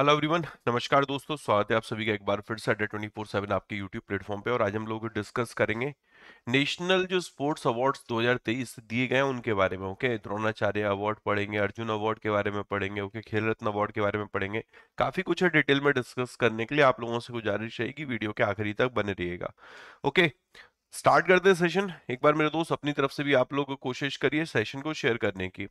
Hello everyone नमस्कार दोस्तों स्वागत है आप सभी का एक बार फिर से अड्डे ट्वेंटी फोर सेवन आपके यूट्यूब प्लेटफॉर्म पे और आज हम लोग डिस्कस करेंगे नेशनल जो स्पोर्ट्स अवार्ड्स 2023 दिए गए हैं उनके बारे में ओके द्रोणाचार्य अवार्ड पढ़ेंगे अर्जुन अवार्ड के बारे में पढ़ेंगे ओके खेल रत्न अवार्ड के बारे में पढ़ेंगे काफी कुछ है डिटेल में डिस्कस करने के लिए आप लोगों से गुजारिश रहेगी वीडियो के आखिरी तक बने रहिएगा ओके स्टार्ट करते हैं सेशन एक बार मेरे दोस्त अपनी तरफ से भी आप लोग कोशिश करिए सेशन को शेयर करने की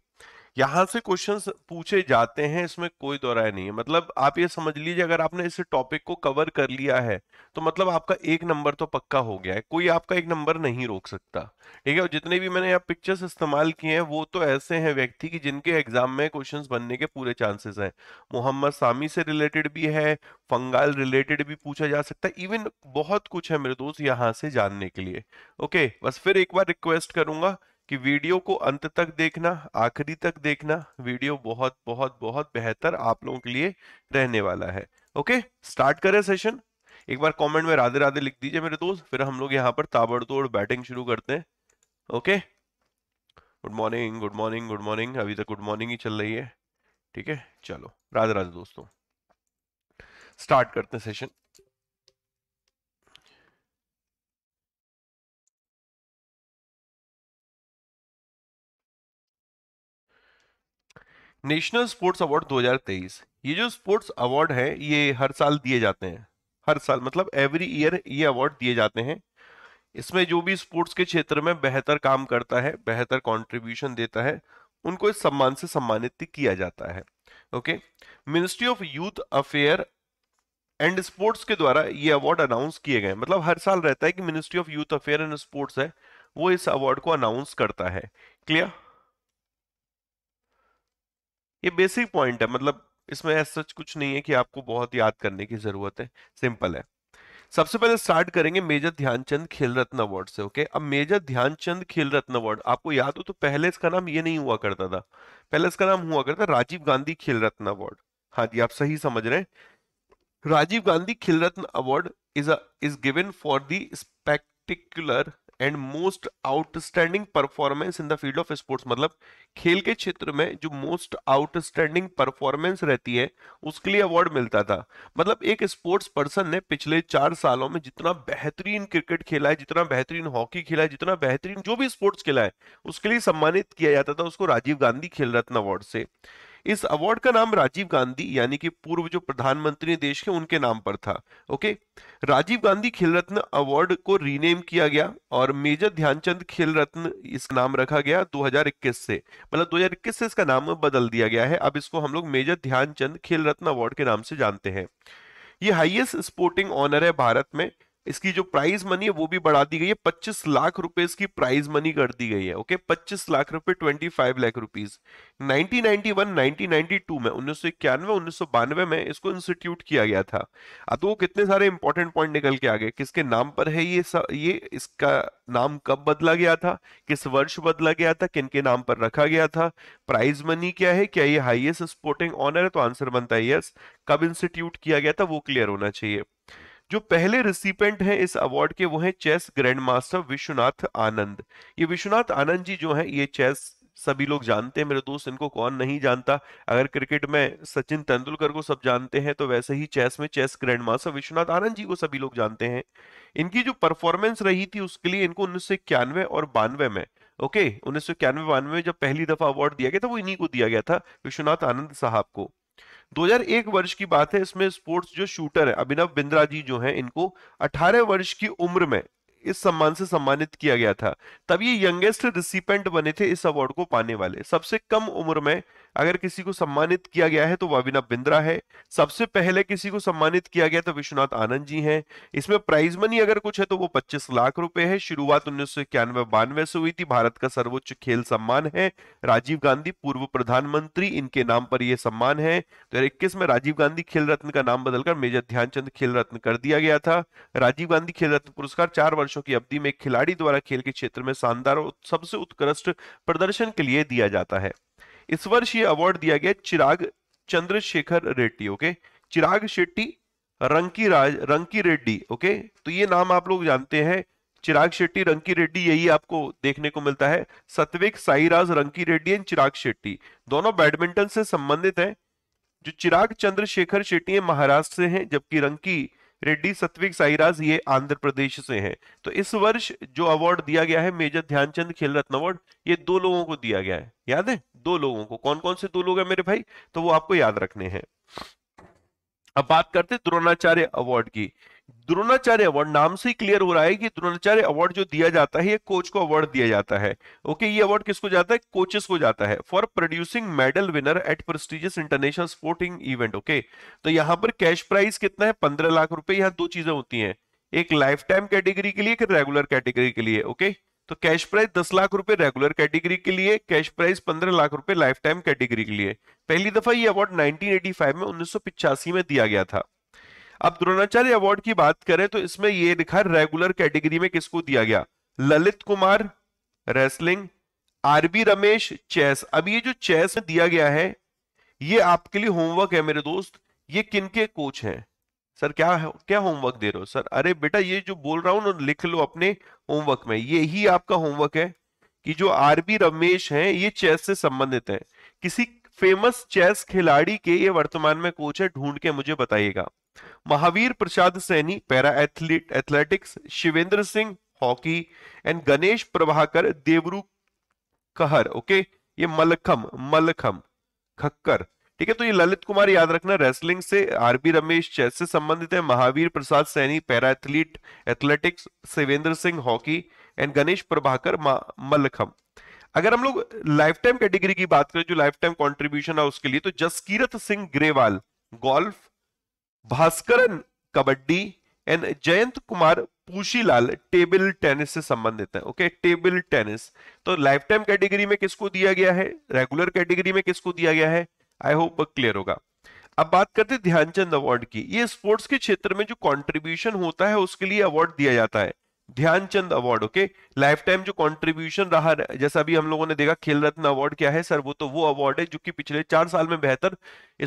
यहाँ से क्वेश्चंस पूछे जाते हैं इसमें कोई दोराय नहीं है मतलब आप ये समझ लीजिए अगर आपने इस टॉपिक को कवर कर लिया है तो मतलब आपका एक नंबर तो पक्का हो गया है कोई आपका एक नंबर नहीं रोक सकता ठीक है और जितने भी मैंने यहाँ पिक्चर्स इस्तेमाल किए हैं वो तो ऐसे हैं व्यक्ति की जिनके एग्जाम में क्वेश्चन बनने के पूरे चांसेस हैं मोहम्मद सामी से रिलेटेड भी है फंगाल रिलेटेड भी पूछा जा सकता है इवन बहुत कुछ है मेरे दोस्त यहाँ से जानने के लिए ओके बस फिर एक बार रिक्वेस्ट करूंगा कि वीडियो को अंत तक देखना आखिरी तक देखना वीडियो बहुत बहुत बहुत बेहतर आप लोगों के लिए रहने वाला है ओके स्टार्ट करें सेशन एक बार कमेंट में राधे राधे लिख दीजिए मेरे दोस्त फिर हम लोग यहाँ पर ताबड़तोड़ बैटिंग शुरू करते हैं okay good morning good morning good morning अभी तक गुड मॉर्निंग ही चल रही है ठीक है चलो राधे राधे दोस्तों स्टार्ट करते हैं सेशन नेशनल स्पोर्ट्स अवार्ड 2023 ये जो स्पोर्ट्स अवार्ड है ये हर साल दिए जाते हैं हर साल मतलब एवरी ईयर ये अवार्ड दिए जाते हैं इसमें जो भी स्पोर्ट्स के क्षेत्र में बेहतर काम करता है बेहतर कंट्रीब्यूशन देता है उनको इस सम्मान से सम्मानित किया जाता है okay ministry of youth affair and sports के द्वारा ये अवार्ड अनाउंस किए गए मतलब हर साल रहता है कि ministry of youth affair and sports है वो इस अवार्ड को अनाउंस करता है क्लियर ये बेसिक पॉइंट है मतलब इसमें सच कुछ नहीं है कि आपको बहुत याद करने की जरूरत है सिंपल है सबसे पहले स्टार्ट करेंगे मेजर ध्यानचंद खेल रत्न अवार्ड से ओके अब मेजर ध्यानचंद खेल रत्न अवार्ड आपको याद हो तो पहले इसका नाम ये नहीं हुआ करता था पहले इसका नाम हुआ करता राजीव गांधी खेल रत्न अवार्ड हाँ जी आप सही समझ रहे हैं Rajiv Gandhi Khil Ratna award is a is given for and most outstanding performance in the field of sports मतलब खेल के क्षेत्र में जो मोस्ट आउटस्टैंडिंग परफॉर्मेंस रहती है उसके लिए अवार्ड मिलता था मतलब एक स्पोर्ट्स पर्सन ने पिछले चार सालों में जितना बेहतरीन क्रिकेट खेला है जितना बेहतरीन हॉकी खेला है जितना बेहतरीन जो भी स्पोर्ट्स खेला है उसके लिए सम्मानित किया जाता था उसको राजीव गांधी खेल रत्न अवार्ड से इस अवार्ड का नाम राजीव गांधी यानी कि पूर्व जो प्रधानमंत्री देश के उनके नाम पर था ओके राजीव गांधी खेल रत्न अवार्ड को रीनेम किया गया और मेजर ध्यानचंद खेल रत्न इस नाम रखा गया 2021 से मतलब 2021 से इसका नाम बदल दिया गया है अब इसको हम लोग मेजर ध्यानचंद खेल रत्न अवार्ड के नाम से जानते हैं ये हाइएस्ट स्पोर्टिंग ऑनर है भारत में इसकी जो प्राइज मनी है वो भी बढ़ा दी गई है पच्चीस लाख रुपए इसकी प्राइज मनी कर दी गई है ओके पच्चीस लाख रुपए twenty five lakh rupees nineteen ninety one nineteen ninety two में उन्नीस सौ इक्यानवे उन्नीस सौ बानवे में इसको इंस्टीट्यूट किया गया था अब तो कितने सारे इंपॉर्टेंट पॉइंट निकल के आ गए किसके नाम पर है ये सा, ये इसका नाम कब बदला गया था किस वर्ष बदला गया था किन के नाम पर रखा गया था प्राइज मनी क्या है क्या ये हाइएस्ट स्पोर्टिंग ऑनर है तो आंसर बनता है यस कब इंस्टीट्यूट किया गया था वो क्लियर होना चाहिए जो पहले रिसिपेंट हैं इस अवार्ड के वो हैं chess grand master Vishwanath Anand ये विश्वनाथ आनंद जी जो हैं ये चेस सभी लोग जानते हैं मेरे दोस्त इनको कौन नहीं जानता अगर क्रिकेट में सचिन तेंदुलकर को सब जानते हैं तो वैसे ही चेस में chess grand master Vishwanath Anand ji को सभी लोग जानते हैं इनकी जो परफॉर्मेंस रही थी उसके लिए इनको उन्नीस और बानवे में ओके उन्नीस सौ में जब पहली दफा अवार्ड दिया गया था वो इन्हीं को दिया गया था विश्वनाथ आनंद साहब को 2001 वर्ष की बात है इसमें स्पोर्ट्स जो शूटर है अभिनव बिंद्रा जी जो है इनको 18 वर्ष की उम्र में इस सम्मान से सम्मानित किया गया था तब ये यंगेस्ट रिसिपेंट बने थे इस अवार्ड को पाने वाले सबसे कम उम्र में अगर किसी को सम्मानित किया गया है तो अभिनव बिंद्रा है सबसे पहले किसी को सम्मानित किया गया तो विश्वनाथ आनंद जी हैं इसमें प्राइज मनी अगर कुछ है तो वो 25 लाख रुपए है शुरुआत उन्नीस सौ इक्यानवे बानवे से हुई थी भारत का सर्वोच्च खेल सम्मान है राजीव गांधी पूर्व प्रधानमंत्री इनके नाम पर यह सम्मान है तो इक्कीस में राजीव गांधी खेल रत्न का नाम बदलकर मेजर ध्यानचंद खेल रत्न कर दिया गया था राजीव गांधी खेल रत्न पुरस्कार चार वर्षों की अवधि में खिलाड़ी द्वारा खेल के क्षेत्र में शानदार और सबसे उत्कृष्ट प्रदर्शन के लिए दिया जाता है इस वर्ष ये अवार्ड दिया गया चिराग चंद्रशेखर रेड्डी ओके चिराग शेट्टी रंकी राज रंकी रेड्डी ओके तो ये नाम आप लोग जानते हैं चिराग शेट्टी रंकी रेड्डी यही आपको देखने को मिलता है सत्विक साईराज रंकी रेड्डी एंड चिराग शेट्टी दोनों बैडमिंटन से संबंधित हैं जो चिराग चंद्रशेखर शेट्टी महाराष्ट्र से हैं जबकि रंकी रेड्डी सत्विक साईराज ये आंध्र प्रदेश से हैं तो इस वर्ष जो अवार्ड दिया गया है मेजर ध्यानचंद खेल रत्न अवार्ड ये दो लोगों को दिया गया है याद है दो लोगों को कौन कौन से दो लोग हैं मेरे भाई तो वो आपको याद रखने हैं अब बात करते द्रोणाचार्य अवार्ड की द्रोणाचार्य अवार्ड नाम से ही क्लियर हो रहा है कि द्रोणाचार्य अवार्ड जो दिया जाता है ये कोच को अवार्ड दिया जाता है ओके ये अवार्ड किसको जाता है कोचेस को जाता है for producing medal winner at prestigious international sporting event okay तो यहाँ पर कैश प्राइस कितना है पंद्रह लाख रुपए यहाँ दो चीजें होती है एक लाइफ टाइम कैटेगरी के लिए रेगुलर कैटेगरी के लिए ओके तो कैश प्राइस दस लाख रुपए रेगुलर कैटेगरी के लिए कैश प्राइस पंद्रह लाख रुपए लाइफ टाइम कैटेगरी के लिए पहली दफा ये अवार्ड 1985 में उन्नीस में दिया गया था अब द्रोणाचार्य अवार्ड की बात करें तो इसमें यह लिखा रेगुलर कैटेगरी में किसको दिया गया Lalit Kumar wrestling R B Ramesh chess अब ये जो चेस में दिया गया है ये आपके लिए होमवर्क है मेरे दोस्त ये किनके कोच हैं सर क्या है? क्या होमवर्क दे रहे हो सर अरे बेटा ये जो बोल रहा हूं ना लिख लो अपने होमवर्क में ये ही आपका होमवर्क है कि जो आरबी रमेश हैं ये चेस से संबंधित है किसी फेमस चेस खिलाड़ी के ये वर्तमान में कोच है ढूंढ के मुझे बताइएगा Mahavir Prasad Saini para athlete athletics Shivendra Singh hockey and Ganesh Prabhakar Devru कहर ओके ये मलखम मलखम खक्कर ठीक है तो ये ललित कुमार याद रखना रेसलिंग से आरबी रमेश चेस से संबंधित है Mahavir Prasad Saini para athlete athletics Shivendra Singh hockey and Ganesh Prabhakar mallakhamb अगर हम लोग लाइफ टाइम कैटेगरी की बात करें जो लाइफ टाइम कॉन्ट्रीब्यूशन है उसके लिए तो Jaskirat Singh Grewal golf Bhaskaran kabaddi and Jayant Kumar Pushilal table tennis से संबंधित है ओके टेबल टेनिस तो लाइफ टाइम कैटेगरी में किसको दिया गया है रेगुलर कैटेगरी में किसको दिया गया है आई होप क्लियर होगा अब बात करते ध्यानचंद अवार्ड की ये स्पोर्ट्स के क्षेत्र में जो कंट्रीब्यूशन होता है उसके लिए अवार्ड दिया जाता है Dhyan Chand award okay lifetime जो कंट्रीब्यूशन रहा जैसा अभी हम लोगों ने देखा खेल रत्न अवार्ड क्या है सर वो तो वो अवार्ड है जो कि पिछले चार साल में बेहतर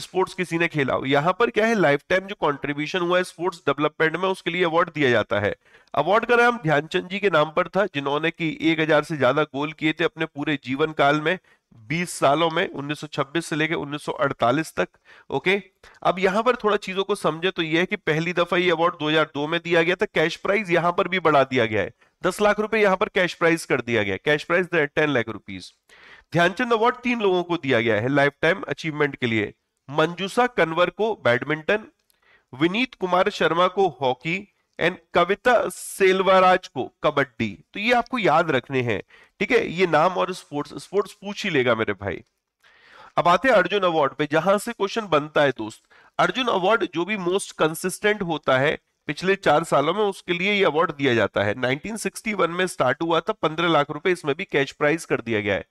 स्पोर्ट्स किसी ने खेला हो यहाँ पर क्या है लाइफ टाइम जो कंट्रीब्यूशन हुआ है स्पोर्ट्स डेवलपमेंट में उसके लिए अवार्ड दिया जाता है अवार्ड का नाम ध्यानचंद जी के नाम पर था जिन्होंने की एक हजार से ज्यादा गोल किए थे अपने पूरे जीवन काल में 20 सालों में 1926 से लेकर 1948 तक ओके अब यहां पर थोड़ा चीजों को समझे तो यह है कि पहली दफा ये अवार्ड 2002 में दिया गया था कैश प्राइज यहां पर भी बढ़ा दिया गया है 10 लाख रुपए यहां पर कैश प्राइज कर दिया गया cash prize ten lakh rupees Dhyan Chand award तीन लोगों को दिया गया है लाइफ टाइम अचीवमेंट के लिए मंजूसा कन्वर को बैडमिंटन विनीत कुमार शर्मा को हॉकी एंड कविता सेलवराज को कबड्डी तो ये आपको याद रखने हैं ठीक है ये नाम और स्पोर्ट्स स्पोर्ट्स पूछ ही लेगा मेरे भाई अब आते हैं अर्जुन अवार्ड पे जहां से क्वेश्चन बनता है दोस्त अर्जुन अवार्ड जो भी मोस्ट कंसिस्टेंट होता है पिछले चार सालों में उसके लिए ये अवार्ड दिया जाता है 1961 में स्टार्ट हुआ था पंद्रह लाख रुपए इसमें भी कैश प्राइज कर दिया गया है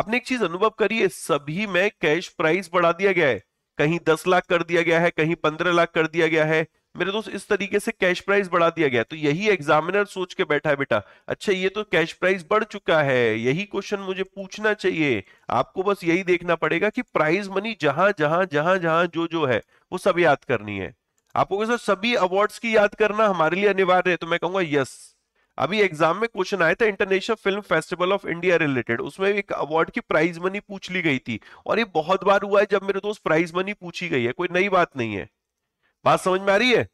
आपने एक चीज अनुभव करी है सभी में कैश प्राइज बढ़ा दिया गया है कहीं दस लाख कर दिया गया है कहीं पंद्रह लाख कर दिया गया है मेरे दोस्त इस तरीके से कैश प्राइस बढ़ा दिया गया तो यही एग्जामिनर सोच के बैठा है बेटा अच्छा ये तो कैश प्राइस बढ़ चुका है यही क्वेश्चन मुझे पूछना चाहिए आपको बस यही देखना पड़ेगा कि प्राइज मनी जहां जहां जहां जहां जो जो है वो सब याद करनी है आपको सर सभी अवार्ड्स की याद करना हमारे लिए अनिवार्य है तो मैं कहूंगा यस अभी एग्जाम में क्वेश्चन आया था international film festival of India related उसमें एक अवार्ड की प्राइज मनी पूछ ली गई थी और ये बहुत बार हुआ है जब मेरे दोस्त प्राइज मनी पूछी गई है कोई नई बात नहीं है बात समझ में आ रही है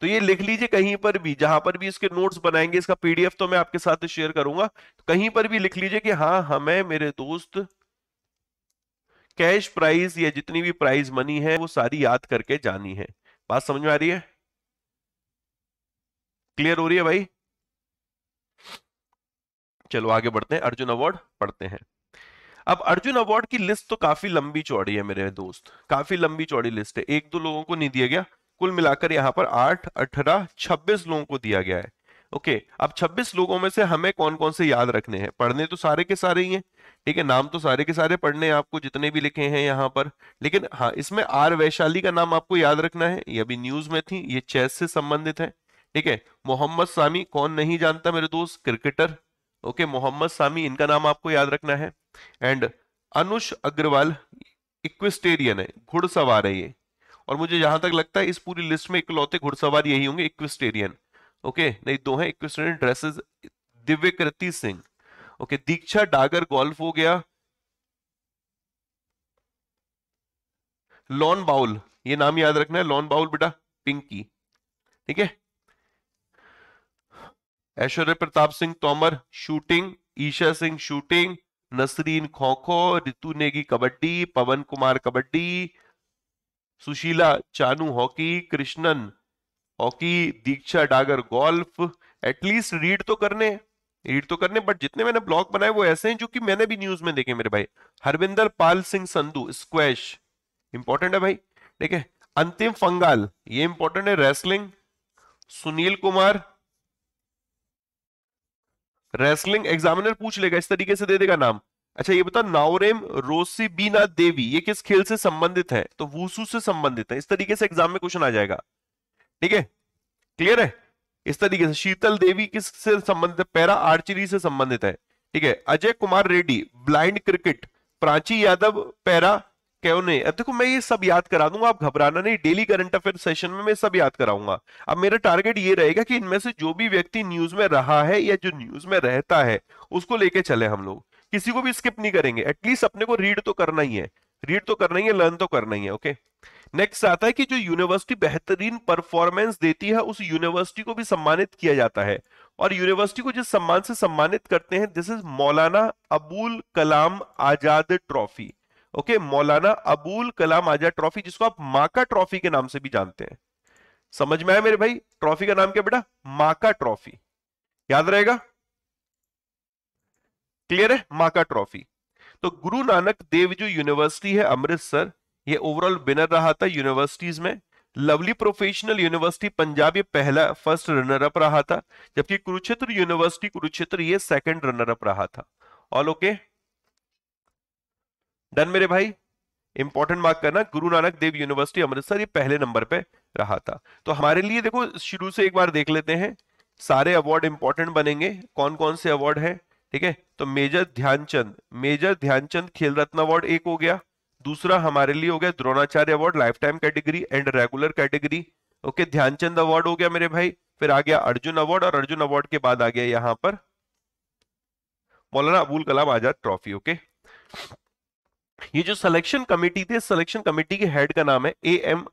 तो ये लिख लीजिए कहीं पर भी जहां पर भी इसके नोट्स बनाएंगे इसका पीडीएफ तो मैं आपके साथ शेयर करूंगा तो कहीं पर भी लिख लीजिए कि हाँ हमें मेरे दोस्त कैश प्राइस या जितनी भी प्राइस मनी है वो सारी याद करके जानी है बात समझ में आ रही है क्लियर हो रही है भाई चलो आगे बढ़ते हैं अर्जुन अवार्ड पढ़ते हैं अब अर्जुन अवार्ड की लिस्ट तो काफी लंबी चौड़ी है मेरे दोस्त काफी लंबी चौड़ी लिस्ट है एक दो लोगों को नहीं दिया गया कुल मिलाकर यहाँ पर आठ अठारह छब्बीस लोगों को दिया गया है ओके अब छब्बीस लोगों में से हमें कौन कौन से याद रखने हैं पढ़ने तो सारे के सारे ही है ठीक है नाम तो सारे के सारे पढ़ने हैं आपको जितने भी लिखे हैं यहाँ पर लेकिन हाँ इसमें आर वैशाली का नाम आपको याद रखना है ये अभी न्यूज में थी ये चेस से संबंधित है ठीक है मोहम्मद सामी कौन नहीं जानता मेरे दोस्त क्रिकेटर ओके मोहम्मद सामी इनका नाम आपको याद रखना है एंड अनुष अग्रवाल इक्विस्टेरियन है घुड़सवार है ये और मुझे जहां तक लगता है इस पूरी लिस्ट में इकलौते घुड़सवार यही होंगे इक्विस्टेरियन ओके नहीं दो हैं equestrian dressage Divya Kriti Singh okay Diksha Dagar golf हो गया लॉन बाउल ये नाम याद रखना है लॉन बाउल बेटा पिंकी ठीक है Aishwary Pratap Singh Tomar shooting Esha Singh shooting Nasreen kho kho Ritu Negi kabaddi Pawan Kumar kabaddi Sushila Chanu hockey Krishnan hockey Diksha Dagar golf at least read तो करने रीड तो करने बट जितने मैंने ब्लॉग बनाए वो ऐसे हैं जो कि मैंने भी न्यूज में देखे मेरे भाई हरविंदर पाल सिंह संधु स्क्वैश इंपॉर्टेंट है भाई ठीक है अंतिम फंगाल ये इंपॉर्टेंट है wrestling Sunil Kumar wrestling examiner पूछ लेगा इस तरीके से दे देगा नाम अच्छा ये बता नावरेम रोसिबीना देवी ये किस खेल से संबंधित है तो वूसू से संबंधित है इस तरीके से एग्जाम में क्वेश्चन आ जाएगा ठीक है क्लियर है इस तरीके से शीतल देवी किस से संबंधित है पैरा आर्चरी से संबंधित है ठीक है Ajay Kumar Reddy blind cricket Prachi Yadav para क्यों नहीं अब देखो मैं ये सब याद करा दूंगा आप घबराना नहीं डेली करंट अफेयर सेशन में मैं सब याद कराऊंगा अब मेरा टारगेट ये रहेगा कि इनमें से जो भी व्यक्ति न्यूज में रहा है या जो न्यूज में रहता है उसको लेके चले हम लोग किसी को भी स्किप नहीं करेंगे एटलीस्ट अपने को रीड तो करना ही है रीड तो करना ही है लर्न तो करना ही है ओके नेक्स्ट आता है कि जो यूनिवर्सिटी बेहतरीन परफॉर्मेंस देती है उस यूनिवर्सिटी को भी सम्मानित किया जाता है और यूनिवर्सिटी को जिस सम्मान से सम्मानित करते हैं this is Maulana Abul Kalam Azad trophy okay Maulana Abul Kalam Azad trophy जिसको आप माका ट्रॉफी के नाम से भी जानते हैं समझ में आया मेरे भाई ट्रॉफी का नाम क्या बेटा माका ट्रॉफी याद रहेगा क्लियर है माका ट्रॉफी तो गुरु नानक देव जो यूनिवर्सिटी है अमृतसर ये ओवरऑल विनर रहा था यूनिवर्सिटीज में लवली प्रोफेशनल यूनिवर्सिटी पंजाब ये पहला फर्स्ट रनर अप रहा था जबकि कुरुक्षेत्र यूनिवर्सिटी कुरुक्षेत्र ये सेकंड रनर अप रहा था ऑल ओके okay? डन मेरे भाई इंपॉर्टेंट मार्क करना गुरु नानक देव यूनिवर्सिटी अमृतसर ये पहले नंबर पे रहा था तो हमारे लिए देखो शुरू से एक बार देख लेते हैं सारे अवार्ड इंपॉर्टेंट बनेंगे कौन कौन से अवार्ड है ठीक है तो major Dhyanchand major Dhyanchand Khel Ratna award एक हो गया दूसरा हमारे लिए हो गया Dronacharya award lifetime category and regular category okay Dhyan Chand award हो गया मेरे भाई फिर आ गया अर्जुन अवार्ड और अर्जुन अवार्ड के बाद आ गया यहाँ पर मौलाना अबुल कलाम आजाद ट्रॉफी ओके ये जो सिलेक्शन कमेटी थी सिलेक्शन कमेटी के हेड का नाम है A M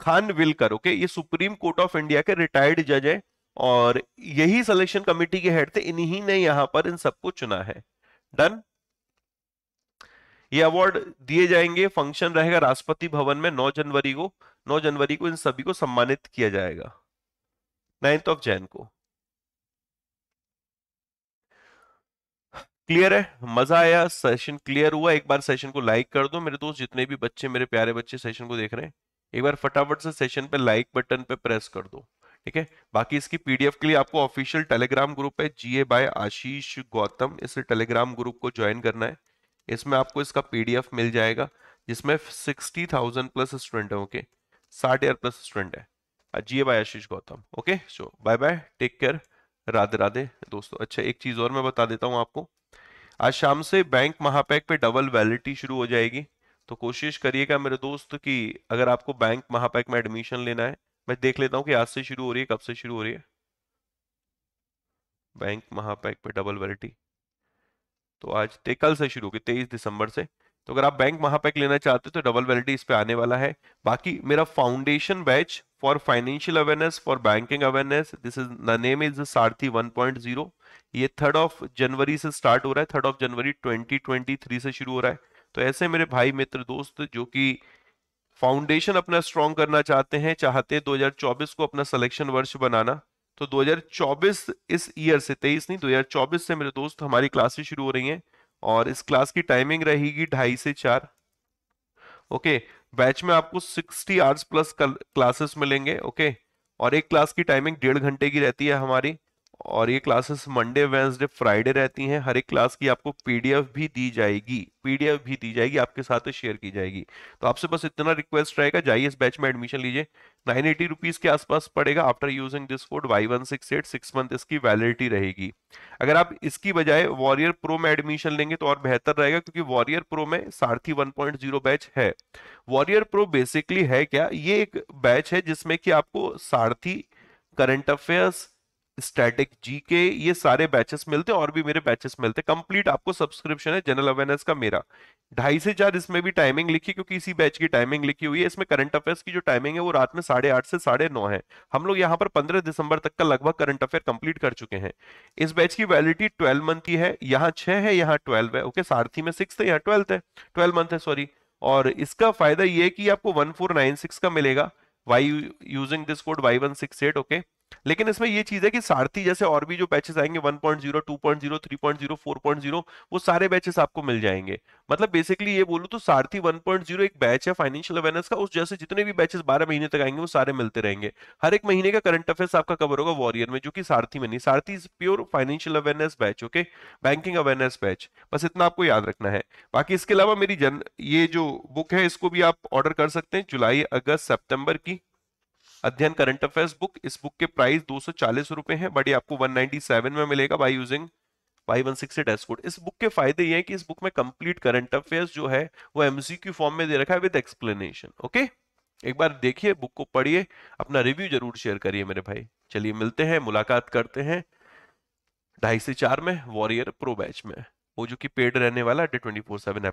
Khanwilkar okay ये सुप्रीम कोर्ट ऑफ इंडिया के रिटायर्ड जज है और यही सिलेक्शन कमेटी के हेड थे इन्हीं ने यहां पर इन सबको चुना है डन ये अवार्ड दिए जाएंगे फंक्शन रहेगा राष्ट्रपति भवन में 9 जनवरी को 9 जनवरी को इन सभी को सम्मानित किया जाएगा नाइन्थ ऑफ जैन को क्लियर है मजा आया सेशन क्लियर हुआ एक बार सेशन को लाइक कर दो मेरे दोस्त जितने भी बच्चे मेरे प्यारे बच्चे सेशन को देख रहे हैं एक बार फटाफट से सेशन पे लाइक बटन पे प्रेस कर दो ठीक है बाकी इसकी पीडीएफ के लिए आपको ऑफिशियल टेलीग्राम ग्रुप है जीए बाय आशीष गौतम इस टेलीग्राम ग्रुप को ज्वाइन करना है इसमें आपको इसका पीडीएफ मिल जाएगा जिसमें सिक्सटी थाउजेंड प्लस स्टूडेंट है ओके साठ हजार प्लस स्टूडेंट है जीए by Ashish Gautam okay so bye bye take care Radhe Radhe दोस्तों अच्छा एक चीज और मैं बता देता हूँ आपको आज शाम से बैंक महापैक पे डबल वैलिडिटी शुरू हो जाएगी तो कोशिश करिएगा मेरे दोस्त कि अगर आपको बैंक महापैक में एडमिशन लेना है मैं देख लेता हूँ कि आज से शुरू हो रही है कब से शुरू हो रही है बैंक महापैक पे डबल वैलिडिटी तो आज कल से शुरू होगी तेईस दिसंबर से तो अगर आप बैंक महापैक लेना चाहते हो तो डबल वैलिडी इस पे आने वाला है बाकी मेरा foundation batch for financial awareness for banking awareness this is the name is Sarathi 1.0 ये थर्ड ऑफ जनवरी से स्टार्ट हो रहा है थर्ड ऑफ जनवरी 2023 से शुरू हो रहा है तो ऐसे मेरे भाई मित्र दोस्त जो कि फाउंडेशन अपना स्ट्रॉन्ग करना चाहते हैं चाहते हैं चौबीस को अपना सिलेक्शन वर्ष बनाना तो चौबीस इस ईयर से तेईस नहीं चौबीस से मेरे दोस्त हमारी क्लासेस शुरू हो रही है और इस क्लास की टाइमिंग रहेगी ढाई से चार ओके बैच में आपको 60 आवर्स प्लस क्लासेस मिलेंगे ओके और एक क्लास की टाइमिंग डेढ़ घंटे की रहती है हमारी और ये क्लासेस मंडे वेंसडे फ्राइडे रहती हैं हर एक क्लास की आपको पीडीएफ भी दी जाएगी पीडीएफ भी दी जाएगी आपके साथ शेयर की जाएगी तो आपसे बस इतना रिक्वेस्ट रहेगा जाइए इस बैच में एडमिशन लीजिए नाइन एटी रुपीज़ के आसपास पड़ेगा after using this code Y one six eight six month इसकी वैलिडिटी रहेगी अगर आप इसकी बजाय वॉरियर प्रो में एडमिशन लेंगे तो और बेहतर रहेगा क्योंकि वॉरियर प्रो में Sarathi one point zero batch है वॉरियर प्रो बेसिकली है क्या ये एक बैच है जिसमें कि आपको सारथी करंट अफेयर्स स्टैटिक जी के ये सारे बैचेस मिलते हैं और भी मेरे बैचेस मिलते हैं कंप्लीट आपको सब्सक्रिप्शन है जनरल अवेयरनेस का मेरा ढाई से चार इसमें भी टाइमिंग लिखी क्योंकि इसी बैच की टाइमिंग लिखी हुई है इसमें करंट अफेयर्स की जो टाइमिंग है वो रात में साढ़े आठ से साढ़े नौ है हम लोग यहाँ पर पंद्रह दिसंबर तक का लगभग करंट अफेयर कंप्लीट कर चुके हैं इस बैच की वैलिडिटी ट्वेल्व मंथ की है यहाँ छह है यहाँ ट्वेल्व है ओके सारथी में सिक्स है यहाँ ट्वेल्थ है ट्वेल्व मंथ है सॉरी और इसका फायदा ये है कि आपको वन का मिलेगा by using this code Y one six okay लेकिन इसमें ये चीज है कि सारथी जैसे और भी जो बैचेस आएंगे 1.0 2.0 3.0 4.0 वो सारे बैचेस आपको मिल जाएंगे मतलब बेसिकली ये बोलू तो सारथी 1.0 एक बैच है फाइनेंशियल अवेयरनेस का उस जैसे जितने भी बैचेस 12 महीने तक आएंगे वो सारे मिलते रहेंगे हर एक महीने का करंट अफेयर्स आपका कवर होगा वॉरियर में जो कि सारथी में नहीं Sarathi is pure financial awareness batch okay banking awareness batch बस इतना आपको याद रखना है बाकी इसके अलावा मेरी जन ये जो बुक है इसको भी आप ऑर्डर कर सकते हैं जुलाई अगस्त सेप्टेम्बर की अध्ययन करंट अफेयर्स बुक इस बुक के प्राइस दो सौ चालीस रुपए है बट ये आपको वन नाइनटी सेवन में मिलेगा by using Y one six eight code इस बुक के फायदे ये है कि इस बुक में कंप्लीट करंट अफेयर्स जो है वो एमसीक्यू फॉर्म में दे रखा है विद एक्सप्लेनेशन ओके एक बार देखिए बुक को पढ़िए अपना रिव्यू जरूर शेयर करिए मेरे भाई चलिए मिलते हैं मुलाकात करते हैं ढाई से चार में वॉरियर प्रो बैच में वो जो कि पेड रहने वाला डे ट्वेंटी फोर सेवन